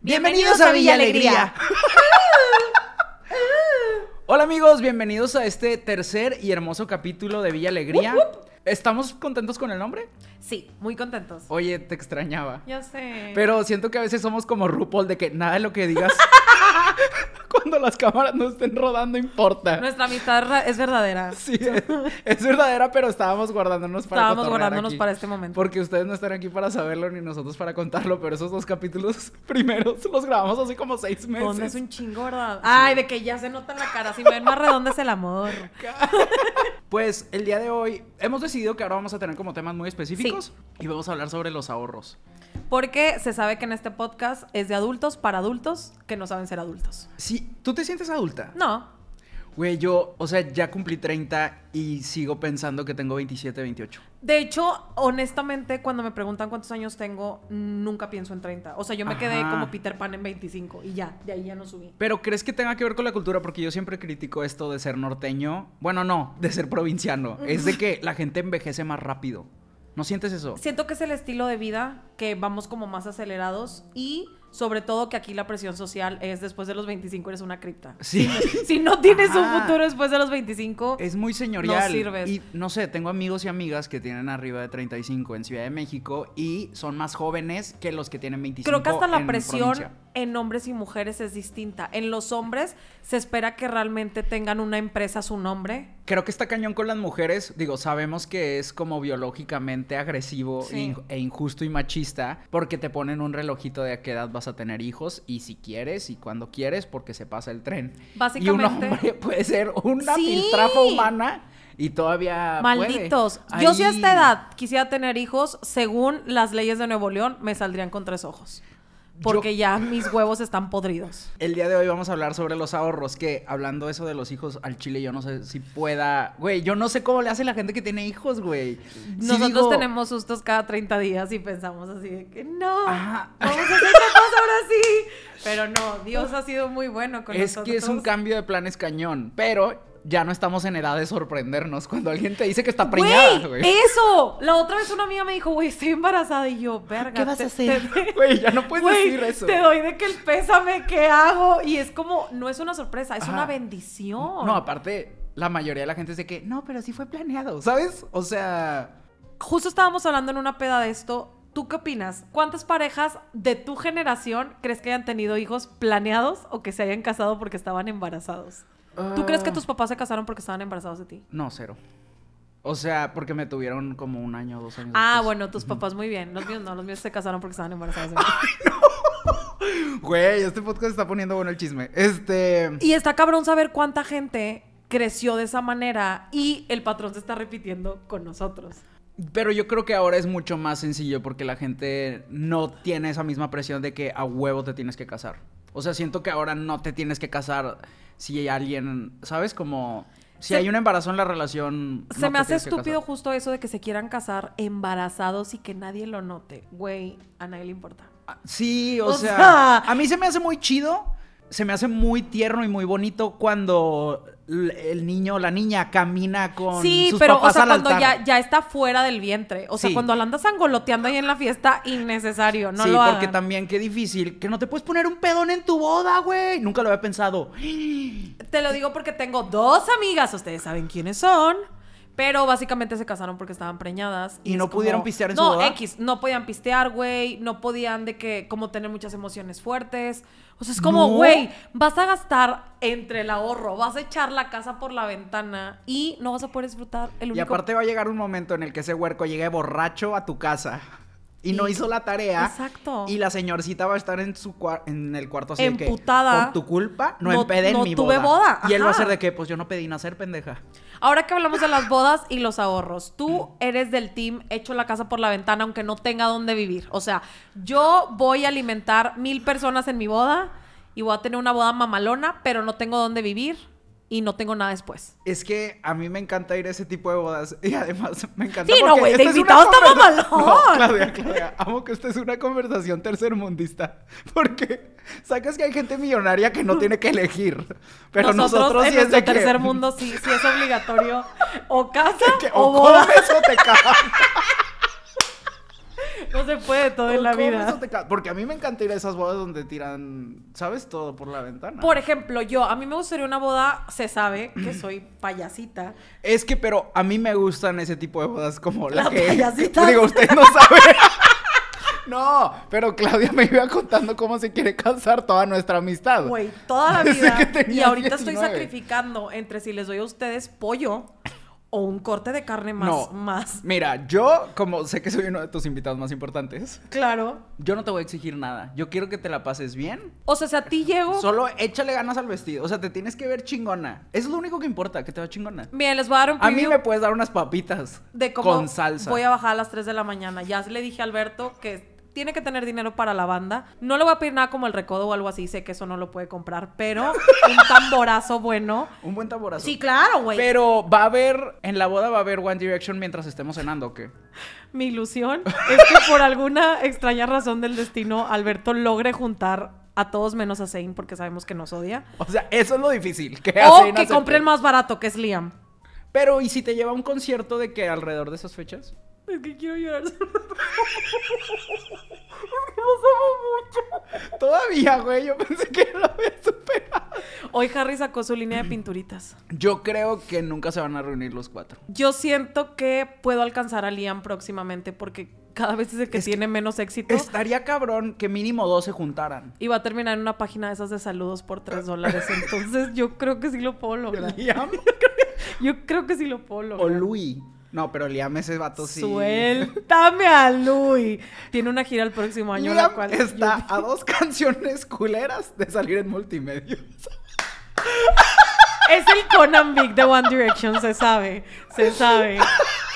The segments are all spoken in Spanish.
Bienvenidos a Villa Alegría. Hola amigos, bienvenidos a este tercer y hermoso capítulo de Villa Alegría. ¿Estamos contentos con el nombre? Sí, muy contentos. Oye, te extrañaba. Ya sé. Pero siento que a veces somos como RuPaul de que nada de lo que digas cuando las cámaras no estén rodando importa. Nuestra amistad es verdadera. Sí, es, verdadera, pero estábamos guardándonos para Estábamos guardándonos para este momento. Porque ustedes no están aquí para saberlo ni nosotros para contarlo, pero esos dos capítulos primeros los grabamos así como seis meses. es un chingo, ¿verdad? Ay, de que ya se nota la cara. Si me ven más redonda es el amor. pues el día de hoy hemos decidido que ahora vamos a tener como temas muy específicos y vamos a hablar sobre los ahorros. Porque se sabe que en este podcast es de adultos para adultos que no saben ser adultos. Sí, ¿tú te sientes adulta? No. Güey, yo, o sea, ya cumplí 30 y sigo pensando que tengo 27, 28. De hecho, honestamente, cuando me preguntan cuántos años tengo, nunca pienso en 30. O sea, yo me quedé como Peter Pan en 25 y ya, de ahí ya no subí. Pero ¿crees que tenga que ver con la cultura? Porque yo siempre critico esto de ser norteño. Bueno, no, de ser provinciano. es de que la gente envejece más rápido. ¿No sientes eso? Siento que es el estilo de vida que vamos como más acelerados y sobre todo que aquí la presión social es después de los 25 eres una cripta. Si, no tienes un futuro después de los 25, es muy señorial. No Y no sé, tengo amigos y amigas que tienen arriba de 35 en Ciudad de México y son más jóvenes que los que tienen 25. Creo que hasta la presión en hombres y mujeres es distinta. En los hombres se espera que realmente tengan una empresa a su nombre. Creo que está cañón con las mujeres. Digo, sabemos que es como biológicamente agresivo e, e injusto y machista porque te ponen un relojito de a qué edad vas a tener hijos y si quieres y cuando quieres porque se pasa el tren. Básicamente. un hombre puede ser una filtrafa humana y todavía malditos. Yo si a esta edad quisiera tener hijos, según las leyes de Nuevo León, me saldrían con tres ojos porque ya mis huevos están podridos. El día de hoy vamos a hablar sobre los ahorros, que hablando eso de los hijos al chile, yo no sé si pueda, güey, yo no sé cómo le hace la gente que tiene hijos, güey. Nosotros tenemos sustos cada 30 días y pensamos así de que no, vamos a hacer ahora sí. Pero no, Dios ha sido muy bueno con nosotros. Es que es un cambio de planes cañón, pero ya no estamos en edad de sorprendernos cuando alguien te dice que está preñada, güey. Eso. La otra vez una amiga me dijo, güey, estoy embarazada y yo, verga. ¿Qué vas a hacer? Güey, ya no puedes decir eso. Te doy de que el pésame, ¿qué hago? Y es como, no es una sorpresa, es una bendición. No, aparte, la mayoría de la gente dice que, no, pero sí fue planeado, ¿sabes? O sea... Justo estábamos hablando en una peda de esto. ¿Tú qué opinas? ¿Cuántas parejas de tu generación crees que hayan tenido hijos planeados o que se hayan casado porque estaban embarazados? ¿Tú crees que ah. tus papás se casaron porque estaban embarazados de ti? No, cero. O sea, porque me tuvieron como un año o dos años. Ah, bueno, tus papás muy bien. Los míos no, los míos se casaron porque estaban embarazados de mí. ¡Ay, no! Güey, este podcast está poniendo bueno el chisme. Este. Y está cabrón saber cuánta gente creció de esa manera y el patrón se está repitiendo con nosotros. Pero yo creo que ahora es mucho más sencillo porque la gente no tiene esa misma presión de que a huevo te tienes que casar. O sea, siento que ahora no te tienes que casar si hay alguien, ¿sabes? Como si hay un embarazo en la relación. Se me hace estúpido justo eso de que se quieran casar embarazados y que nadie lo note. Güey, a nadie le importa. Ah, sí, o, sea, a mí se me hace muy chido, se me hace muy tierno y muy bonito cuando el niño o la niña camina con sí, pero, cuando Ya, ya está fuera del vientre. O sea, cuando la andas angoloteando ahí en la fiesta, innecesario. No sí, porque también qué difícil. Que no te puedes poner un pedón en tu boda, güey. Nunca lo había pensado. Te lo digo porque tengo dos amigas. Ustedes saben quiénes son. Pero básicamente se casaron porque estaban preñadas. Y, no pudieron pistear en su No, X, no podían pistear, güey. No podían de que, como tener muchas emociones fuertes. O sea, es como, güey, vas a gastar entre el ahorro, vas a echar la casa por la ventana y no vas a poder disfrutar el único... Y aparte va a llegar un momento en el que ese huerco llegue borracho a tu casa. Y, no hizo la tarea. Exacto. Y la señorcita va a estar en su en el cuarto así Emputada. por tu culpa no, en mi boda. Tuve boda. Y él va a ser de que pues yo no pedí nacer, pendeja. Ahora que hablamos de las bodas y los ahorros, tú eres del team hecho la casa por la ventana aunque no tenga dónde vivir. O sea, yo voy a alimentar mil personas en mi boda y voy a tener una boda mamalona, pero no tengo dónde vivir y no tengo nada después. Es que a mí me encanta ir a ese tipo de bodas y además me encanta. Sí, no, güey, te a No, Claudia, Claudia, amo que esta es una conversación tercermundista porque sacas que hay gente millonaria que no tiene que elegir, pero nosotros, en sí es de tercer mundo sí, sí es obligatorio o casa o, o eso te casas. No se puede todo en la vida. Porque a mí me encanta ir a esas bodas donde tiran, ¿sabes? Todo por la ventana. Por ejemplo, yo, a mí me gustaría una boda, se sabe que soy payasita. Es que, pero a mí me gustan ese tipo de bodas como la, la que. Payasita. Digo, usted no sabe. No, pero Claudia me iba contando cómo se quiere casar toda nuestra amistad. Güey, toda la vida. y ahorita estoy sacrificando entre si les doy a ustedes pollo o un corte de carne más, más. Mira, yo, como sé que soy uno de tus invitados más importantes. Claro. Yo no te voy a exigir nada. Yo quiero que te la pases bien. O sea, si a ti llego. Solo échale ganas al vestido. O sea, te tienes que ver chingona. Eso es lo único que importa, que te va chingona. Bien, les voy a dar un A mí me puedes dar unas papitas. De Con salsa. Voy a bajar a las 3 de la mañana. Ya le dije a Alberto que tiene que tener dinero para la banda. No le voy a pedir nada como el recodo o algo así, sé que eso no lo puede comprar, pero un tamborazo bueno. Un buen tamborazo. Sí, claro, güey. Pero va a haber, en la boda va a haber One Direction mientras estemos cenando, ¿o qué? Mi ilusión es que por alguna extraña razón del destino, Alberto logre juntar a todos menos a Zane porque sabemos que nos odia. O sea, eso es lo difícil. Que o que compre el más barato, que es Liam. Pero, ¿y si te lleva a un concierto de que alrededor de esas fechas? Es que quiero llorar. mucho. Todavía, güey. Yo pensé que lo había superado. Hoy Harry sacó su línea de pinturitas. Yo creo que nunca se van a reunir los cuatro. Yo siento que puedo alcanzar a Liam próximamente porque cada vez es el que tiene menos éxito. Estaría cabrón que mínimo dos se juntaran. Y va a terminar en una página de esas de saludos por tres dólares. Entonces yo creo que sí lo puedo yo creo que sí lo puedo O Louis. No, pero Liam ese vato sí. Suéltame a Luis. Tiene una gira el próximo año. la cual está a dos canciones culeras de salir en multimedia. Es el Conan Big de One Direction, se sabe, se sabe.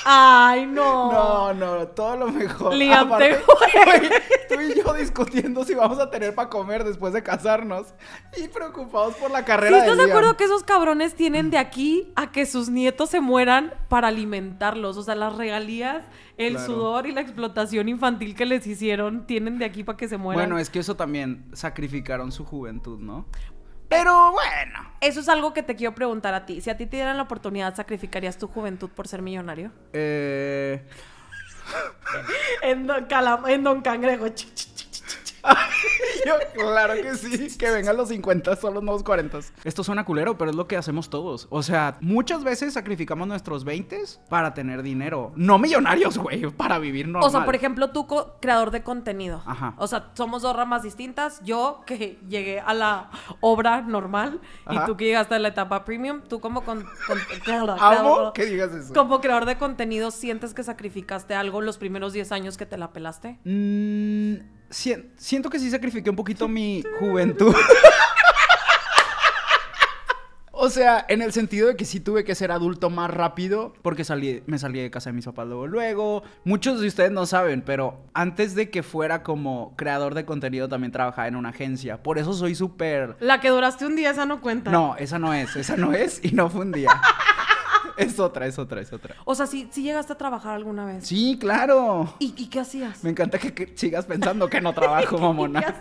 Ay, no. No, no, todo lo mejor. Liam, tú y yo discutiendo si vamos a tener para comer después de casarnos y preocupados por la carrera. ¿Sí ¿Estás de, acuerdo que esos cabrones tienen de aquí a que sus nietos se mueran para alimentarlos? O sea, las regalías, el sudor y la explotación infantil que les hicieron tienen de aquí para que se mueran. Bueno, es que eso también sacrificaron su juventud, ¿no? Pero bueno. Eso es algo que te quiero preguntar a ti. Si a ti te dieran la oportunidad, ¿sacrificarías tu juventud por ser millonario? Eh... en, don Calam en Cangrejo. Yo, claro que sí. Que vengan los 50, son los nuevos 40. Esto suena culero, pero es lo que hacemos todos. O sea, muchas veces sacrificamos nuestros 20 para tener dinero. No millonarios, güey, para vivir normal. O sea, por ejemplo, tú, creador de contenido. Ajá. O sea, somos dos ramas distintas. Yo, que llegué a la obra normal, y tú que llegaste a la etapa premium. Tú, como. Con, creador, eso. Como creador de contenido, ¿sientes que sacrificaste algo los primeros 10 años que te la pelaste? Mmm siento que sí sacrifiqué un poquito mi juventud. O sea, en el sentido de que sí tuve que ser adulto más rápido porque salí, me salí de casa de mis papás luego, luego. Muchos de ustedes no saben, pero antes de que fuera como creador de contenido también trabajaba en una agencia. Por eso soy súper... La que duraste un día, esa no cuenta. No, esa no es, esa no es y no fue un día. Es otra, es otra, es otra. O sea, si llegaste a trabajar alguna vez. Sí, claro. ¿Y, y qué hacías? Me encanta que, sigas pensando que no trabajo, mamona.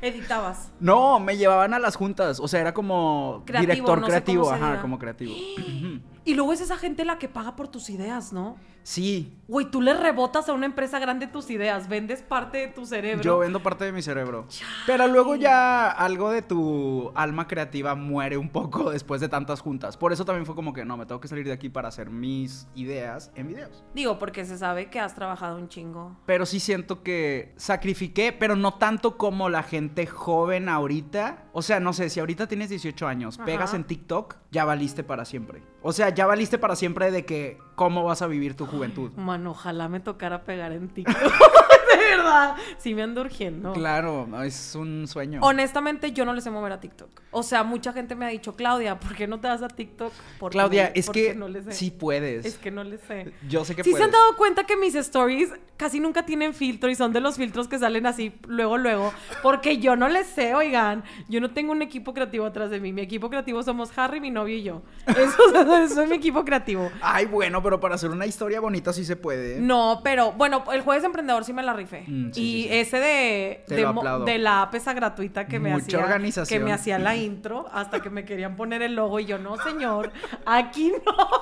Editabas. No, me llevaban a las juntas. O sea, era como director creativo. Ajá, como creativo. Y luego es esa gente la que paga por tus ideas, ¿no? Sí. Güey, tú le rebotas a una empresa grande tus ideas, vendes parte de tu cerebro. Yo vendo parte de mi cerebro. Pero luego ya algo de tu alma creativa muere un poco después de tantas juntas. Por eso también fue como que no, me tengo que salir de aquí para hacer mis ideas en videos. Digo, porque se sabe que has trabajado un chingo. Pero sí siento que sacrifiqué, pero no tanto como la gente joven ahorita. O sea, no sé, si ahorita tienes 18 años, pegas en TikTok ya valiste para siempre. O sea, ya valiste para siempre de que cómo vas a vivir tu juventud. Mano, ojalá me tocara pegar en ti. verdad. Sí me ando urgiendo. Claro, es un sueño. Honestamente, yo no les sé mover a TikTok. O sea, mucha gente me ha dicho, Claudia, ¿por qué no te das a TikTok? Porque, Claudia, es que no sí puedes. Es que no le sé. Yo sé que ¿Sí Si se han dado cuenta que mis stories casi nunca tienen filtro y son de los filtros que salen así luego, luego. Porque yo no les sé, oigan. Yo no tengo un equipo creativo atrás de mí. Mi equipo creativo somos Harry, mi novio y yo. Eso, es mi equipo creativo. Ay, bueno, pero para hacer una historia bonita sí se puede. No, pero bueno, el jueves emprendedor sí me la rifo. Mm, y ese de, de, la app esa gratuita que me, hacía, que me hacía la intro hasta que me querían poner el logo y yo, no señor, aquí no.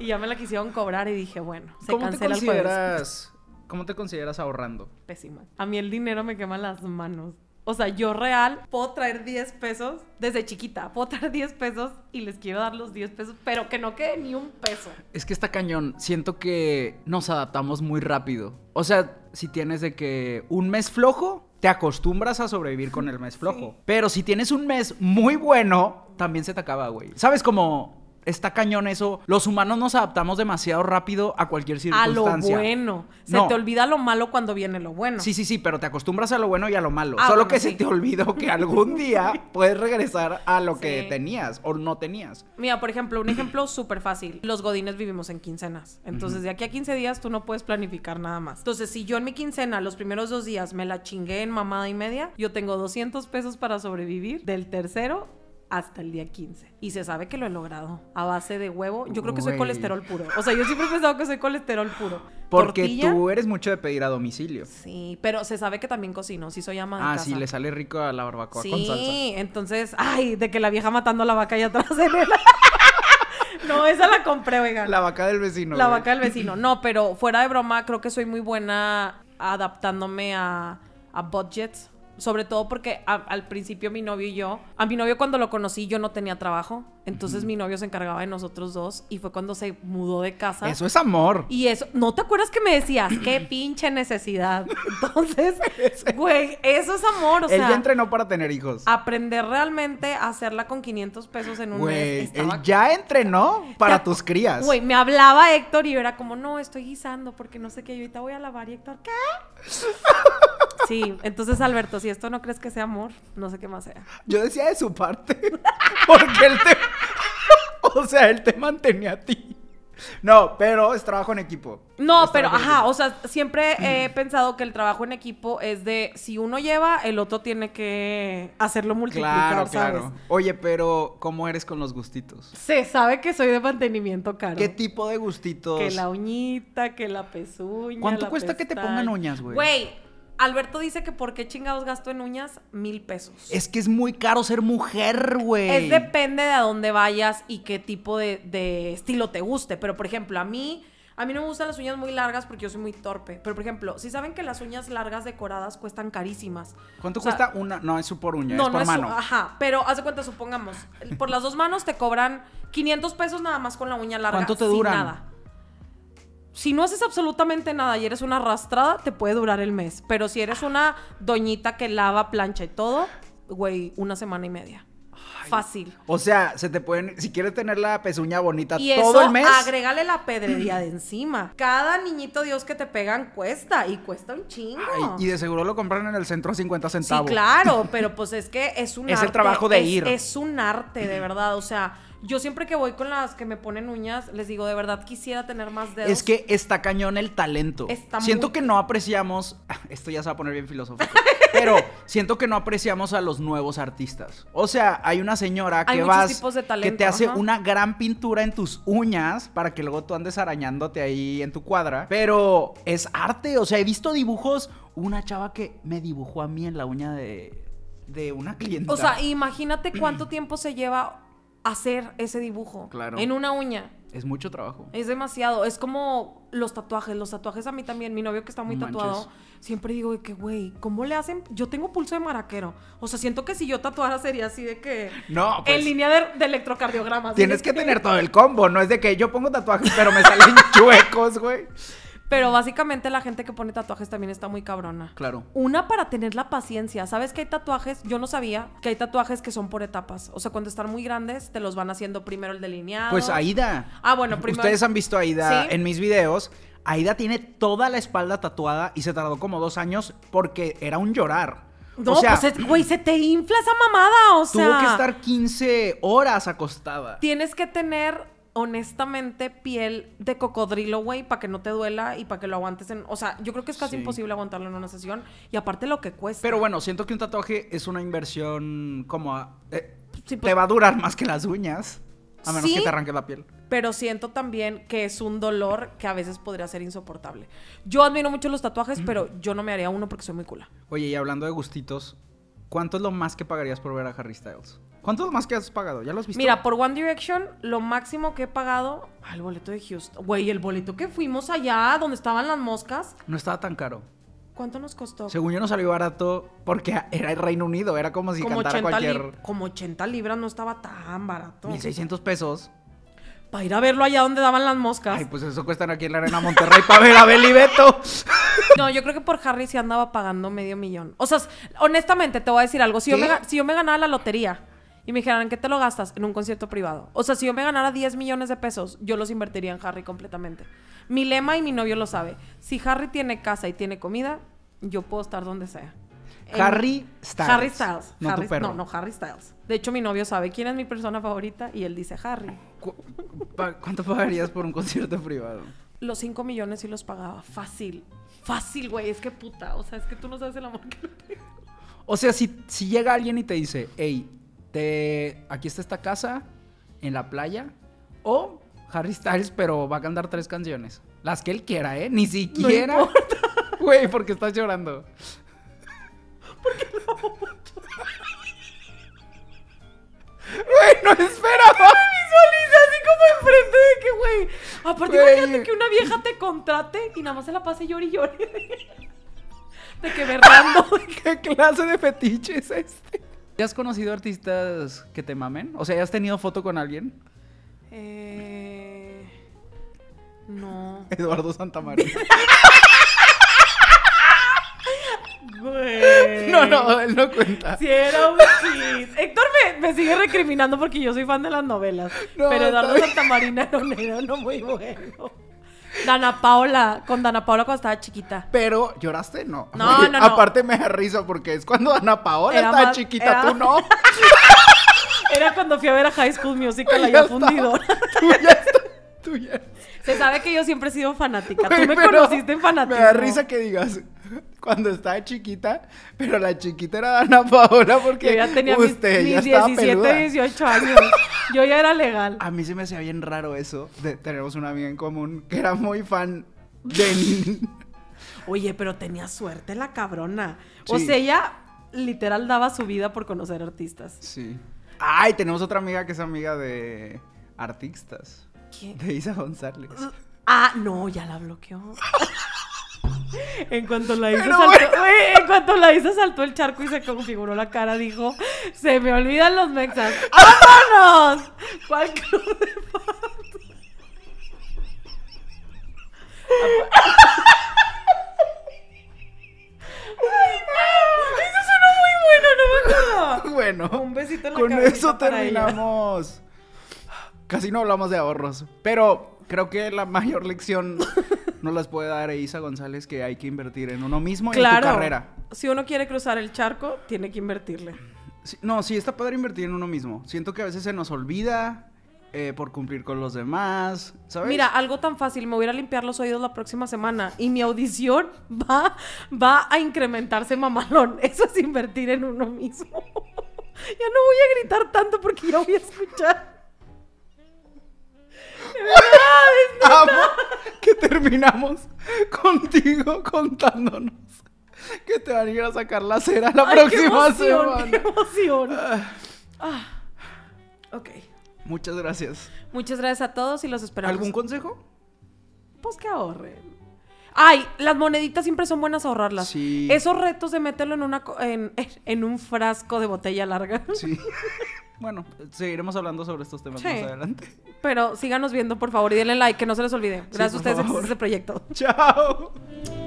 y ya me la quisieron cobrar y dije, bueno, se ¿Cómo te consideras, ¿Cómo te consideras ahorrando? Pésima. A mí el dinero me quema las manos. O sea, yo real puedo traer 10 pesos desde chiquita, puedo traer 10 pesos y les quiero dar los 10 pesos, pero que no quede ni un peso. Es que está cañón, siento que nos adaptamos muy rápido. O sea, si tienes de que un mes flojo, te acostumbras a sobrevivir con el mes flojo. Pero si tienes un mes muy bueno, también se te acaba, güey. ¿Sabes cómo? está cañón eso. Los humanos nos adaptamos demasiado rápido a cualquier circunstancia. A lo bueno. Se te olvida lo malo cuando viene lo bueno. Sí, sí, sí, pero te acostumbras a lo bueno y a lo malo. Ah, Solo que se te olvidó que algún día puedes regresar a lo que tenías o no tenías. Mira, por ejemplo, un ejemplo súper fácil. Los godines vivimos en quincenas. Entonces, de aquí a 15 días tú no puedes planificar nada más. Entonces, si yo en mi quincena los primeros dos días me la chingué en mamada y media, yo tengo 200 pesos para sobrevivir del tercero hasta el día 15. Y se sabe que lo he logrado a base de huevo. Yo creo que soy colesterol puro. O sea, yo siempre he pensado que soy colesterol puro. Porque tú eres mucho de pedir a domicilio. Sí, pero se sabe que también cocino, sí soy amante Ah, sí, le sale rico a la barbacoa con salsa. Sí, entonces, ay, de que la vieja matando la vaca allá atrás en el... No, esa la compré, oigan. La vaca del vecino. La vaca del vecino. No, pero fuera de broma, creo que soy muy buena adaptándome a, a budgets sobre todo porque al principio mi novio y yo, a mi novio cuando lo conocí yo no tenía trabajo. Entonces mi novio se encargaba de nosotros dos y fue cuando se mudó de casa. Eso es amor. Y eso, ¿no te acuerdas que me decías qué pinche necesidad? Entonces, güey, eso es amor, o sea. Él ya entrenó para tener hijos. Aprender realmente a hacerla con 500 pesos en un güey, mes. Güey, él ya entrenó para tus crías. Güey, me hablaba Héctor y yo era como, "No, estoy guisando porque no sé qué, yo ahorita voy a lavar." Y Héctor, ¿qué? Sí, entonces Alberto, si esto no crees que sea amor, no sé qué más sea. Yo decía de su parte, porque él te o sea, él te mantenía a ti. No, pero es trabajo en equipo. No, pero ajá, o sea, siempre he pensado que el trabajo en equipo es de si uno lleva, el otro tiene que hacerlo multiplicar. Claro, claro. Oye, pero ¿cómo eres con los gustitos? Se sabe que soy de mantenimiento caro. ¿Qué tipo de gustitos? Que la uñita, que la pezuña. ¿Cuánto cuesta que te pongan uñas, güey? Güey, Alberto dice que por qué chingados gasto en uñas mil pesos. Es que es muy caro ser mujer, güey. Es depende de a dónde vayas y qué tipo de, estilo te guste. Pero, por ejemplo, a mí, a mí no me gustan las uñas muy largas porque yo soy muy torpe. Pero, por ejemplo, si saben que las uñas largas decoradas cuestan carísimas. ¿Cuánto cuesta una? No, es su por uña, es por mano. ajá, pero haz de cuenta, supongamos, por las dos manos te cobran 500 pesos nada más con la uña larga. ¿Cuánto te dura? Nada si no haces absolutamente nada y eres una arrastrada, te puede durar el mes. Pero si eres una doñita que lava, plancha y todo, güey, una semana y media. Fácil. O sea, se te pueden, si quieres tener la pezuña bonita todo el mes. Agrégale la pedrería de encima. Cada niñito Dios que te pegan cuesta y cuesta un chingo. y de seguro lo compran en el centro a 50 centavos. Sí, claro, pero pues es que es un arte. Es el trabajo de ir. Es un arte, de verdad. O sea, yo siempre que voy con las que me ponen uñas, les digo, de verdad quisiera tener más dedos. Es que está cañón el talento. Está siento que no apreciamos. Esto ya se va a poner bien filosófico. pero siento que no apreciamos a los nuevos artistas. O sea, hay una señora que vas. que te hace una gran pintura en tus uñas para que luego tú andes arañándote ahí en tu cuadra. Pero es arte. O sea, he visto dibujos. Una chava que me dibujó a mí en la uña de, de una clienta. O sea, imagínate cuánto tiempo se lleva hacer ese dibujo claro. en una uña. Es mucho trabajo. Es demasiado. Es como los tatuajes. Los tatuajes a mí también. Mi novio que está muy tatuado, siempre digo que, güey, ¿cómo le hacen? Yo tengo pulso de maraquero. O sea, siento que si yo tatuara sería así de que. No, pues, En línea de, electrocardiogramas. Tienes que, tener todo el combo. No es de que yo pongo tatuajes, pero me salen chuecos, güey. Pero básicamente la gente que pone tatuajes también está muy cabrona. Claro. Una para tener la paciencia. ¿Sabes que hay tatuajes? Yo no sabía que hay tatuajes que son por etapas. O sea, cuando están muy grandes, te los van haciendo primero el delineado. Pues Aida. Ah, bueno, primero. Ustedes han visto a Aida en mis videos. Aida tiene toda la espalda tatuada y se tardó como dos años porque era un llorar. No, o sea, pues güey, se te infla esa mamada, o sea. Tuvo que estar 15 horas acostada. Tienes que tener honestamente, piel de cocodrilo, güey, para que no te duela y para que lo aguantes en... O sea, yo creo que es casi imposible aguantarlo en una sesión. Y aparte lo que cuesta. Pero bueno, siento que un tatuaje es una inversión como... A, eh, te pues va a durar más que las uñas. A menos que te arranque la piel. Pero siento también que es un dolor que a veces podría ser insoportable. Yo admiro mucho los tatuajes, pero yo no me haría uno porque soy muy cula. Oye, y hablando de gustitos, ¿cuánto es lo más que pagarías por ver a Harry Styles? ¿Cuántos más que has pagado? ¿Ya los viste? Mira, por One Direction, lo máximo que he pagado. al boleto de Houston. Güey, el boleto que fuimos allá, donde estaban las moscas. No estaba tan caro. ¿Cuánto nos costó? Según yo no salió barato porque era el Reino Unido, era como si como cantara cualquier... Como 80 libras no estaba tan barato. 600 pesos. Para ir a verlo allá donde daban las moscas. Ay, pues eso cuestan aquí en la Arena Monterrey para ver a Belibeto. No, yo creo que por Harry se andaba pagando medio millón. O sea, honestamente te voy a decir algo. Si, yo me, si yo me ganaba la lotería y me dijeran, que te lo gastas? En un concierto privado. O sea, si yo me ganara 10 millones de pesos, yo los invertiría en Harry completamente. Mi lema y mi novio lo sabe. Si Harry tiene casa y tiene comida, yo puedo estar donde sea. Harry Styles. Harry Styles. No, no, no, Harry Styles. De hecho, mi novio sabe quién es mi persona favorita y él dice Harry. ¿Cuánto pagarías por un concierto privado? Los 5 millones sí los pagaba. Fácil. Fácil, güey. Es que puta. O sea, es que tú no sabes el amor que tengo. O sea, si, si llega alguien y te dice, hey, te, aquí está esta casa en la playa o Harry Styles, pero va a cantar tres canciones. Las que él quiera, ¿eh? Ni siquiera. No Güey, porque estás llorando. Porque no. Güey, no esperaba. visualiza así como enfrente de que, güey. Aparte, partir imagínate que una vieja te contrate y nada más se la pase llori. y llore. De que rando ¿Qué clase de fetiche es este? ¿Ya has conocido artistas que te mamen? O sea, has tenido foto con alguien? Eh... No. Eduardo Santamarina Güey. No, no, él no cuenta. era un Héctor me, sigue recriminando porque yo soy fan de las novelas. pero Eduardo Santamarina era un no muy bueno. Dana Paola, con Dana Paola cuando estaba chiquita. Pero, ¿lloraste? No. No, no, no. Aparte me da risa porque es cuando Dana Paola estaba chiquita, tú no. Era cuando fui a ver a High School Musical la la fundido. Tú ya estás. ya. Se sabe que yo siempre he sido fanática. Tú me conociste en fanática. Me da risa que digas. Cuando estaba chiquita, pero la chiquita era Dana Paola porque Yo ya tenía mis- usted mis, 17, 18 años. Yo ya era legal. A mí se me hacía bien raro eso. De, tenemos una amiga en común que era muy fan de. Oye, pero tenía suerte la cabrona. O sea, ella literal daba su vida por conocer artistas. Sí. Ay, tenemos otra amiga que es amiga de artistas. ¿Quién? De Isa González. Ah, no, ya la bloqueó. En cuanto la hizo, saltó, en cuanto la hizo, saltó el charco y se configuró la cara, dijo, se me olvidan los mexas. ¡Vámonos! ¿Cuál club de Ay, no. Eso suena muy bueno, no me acuerdo. Bueno, un besito en la Con eso terminamos. Casi no hablamos de ahorros, pero creo que la mayor lección no las puede dar Isa González que hay que invertir en uno mismo en tu carrera. Si uno quiere cruzar el charco, tiene que invertirle. no, sí está padre invertir en uno mismo. Siento que a veces se nos olvida eh, por cumplir con los demás, ¿sabes? Mira, algo tan fácil, me voy a limpiar los oídos la próxima semana y mi audición va, va a incrementarse mamalón. Eso es invertir en uno mismo. ya no voy a gritar tanto porque ya voy a escuchar que terminamos contigo contándonos que te van a ir a sacar la cera la próxima semana. Ah. Ah, ok. Muchas gracias. Muchas gracias a todos y los esperamos. ¿Algún consejo? Pues que ahorren. Ay, las moneditas siempre son buenas ahorrarlas. Sí. Esos retos de meterlo en una en, en un frasco de botella larga. Sí. Bueno, seguiremos hablando sobre estos temas más adelante. Pero síganos viendo, por favor, y denle like, que no se les olvide. Gracias a ustedes por este proyecto. Chao.